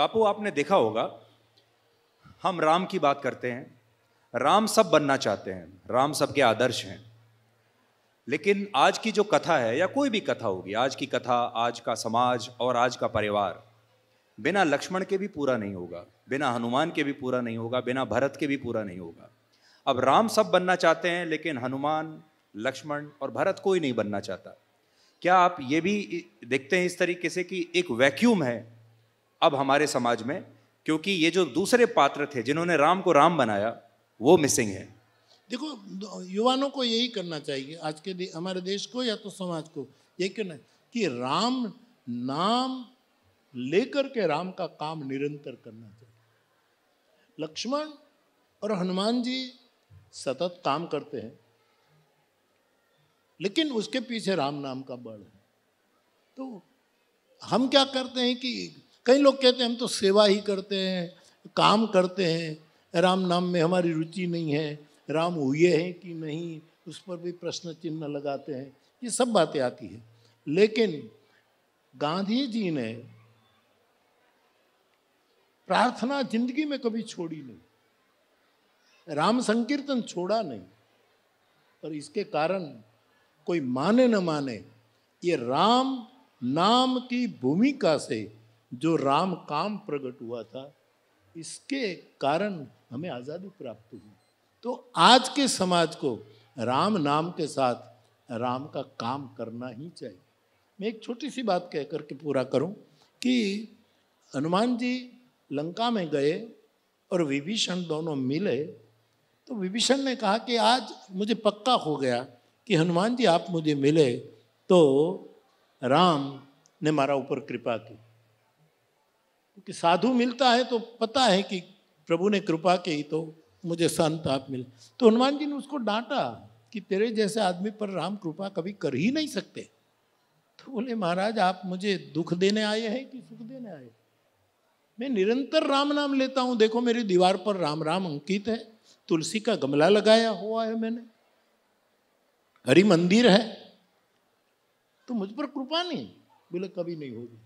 बापू आपने देखा होगा हम राम की बात करते हैं राम सब बनना चाहते हैं राम सबके आदर्श हैं लेकिन आज की जो कथा है या कोई भी कथा होगी आज की कथा आज का समाज और आज का परिवार बिना लक्ष्मण के भी पूरा नहीं होगा बिना हनुमान के भी पूरा नहीं होगा बिना भरत के भी पूरा नहीं होगा अब राम सब बनना चाहते हैं लेकिन हनुमान लक्ष्मण और भरत कोई नहीं बनना चाहता क्या आप ये भी देखते हैं इस तरीके से कि एक वैक्यूम है अब हमारे समाज में क्योंकि ये जो दूसरे पात्र थे जिन्होंने राम को राम बनाया वो मिसिंग है देखो युवाओं को यही करना चाहिए आज के दे, हमारे देश को या तो समाज को ये कहना कि राम नाम लेकर के राम का काम निरंतर करना चाहिए लक्ष्मण और हनुमान जी सतत काम करते हैं लेकिन उसके पीछे राम नाम का बल है तो हम क्या करते हैं कि कई लोग कहते हैं हम तो सेवा ही करते हैं काम करते हैं राम नाम में हमारी रुचि नहीं है राम हुए हैं कि नहीं उस पर भी प्रश्न चिन्ह लगाते हैं ये सब बातें आती है लेकिन गांधी जी ने प्रार्थना जिंदगी में कभी छोड़ी नहीं राम संकीर्तन छोड़ा नहीं और इसके कारण कोई माने न माने ये राम नाम की भूमिका से जो राम काम प्रकट हुआ था इसके कारण हमें आज़ादी प्राप्त हुई तो आज के समाज को राम नाम के साथ राम का काम करना ही चाहिए मैं एक छोटी सी बात कह करके पूरा करूं कि हनुमान जी लंका में गए और विभीषण दोनों मिले तो विभीषण ने कहा कि आज मुझे पक्का हो गया कि हनुमान जी आप मुझे मिले तो राम ने मारा ऊपर कृपा की क्योंकि साधु मिलता है तो पता है कि प्रभु ने कृपा की तो मुझे संत आप मिल तो हनुमान जी ने उसको डांटा कि तेरे जैसे आदमी पर राम कृपा कभी कर ही नहीं सकते तो बोले महाराज आप मुझे दुख देने आए हैं कि सुख देने आए मैं निरंतर राम नाम लेता हूँ देखो मेरी दीवार पर राम राम अंकित है तुलसी का गमला लगाया हुआ है मैंने हरि मंदिर है तो मुझ पर कृपा नहीं बोले कभी नहीं होगी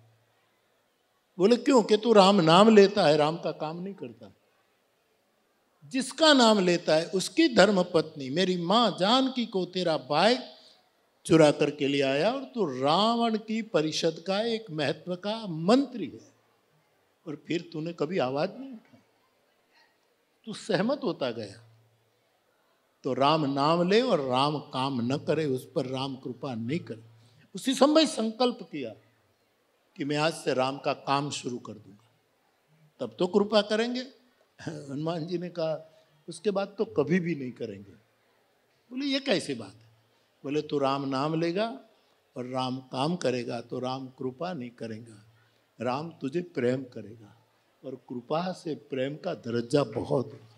बोले क्यों कि तू राम नाम लेता है राम का काम नहीं करता जिसका नाम लेता है उसकी धर्म पत्नी मेरी माँ जानकी को तेरा भाई चुरा करके ले आया और तू रावण की परिषद का एक महत्व का मंत्री है और फिर तूने कभी आवाज नहीं उठाई तू सहमत होता गया तो राम नाम ले और राम काम न करे उस पर राम कृपा नहीं करे उसी समय संकल्प किया कि मैं आज से राम का काम शुरू कर दूंगा तब तो कृपा करेंगे हनुमान जी ने कहा उसके बाद तो कभी भी नहीं करेंगे बोले ये कैसी बात है बोले तो राम नाम लेगा और राम काम करेगा तो राम कृपा नहीं करेगा राम तुझे प्रेम करेगा और कृपा से प्रेम का दर्जा बहुत होगा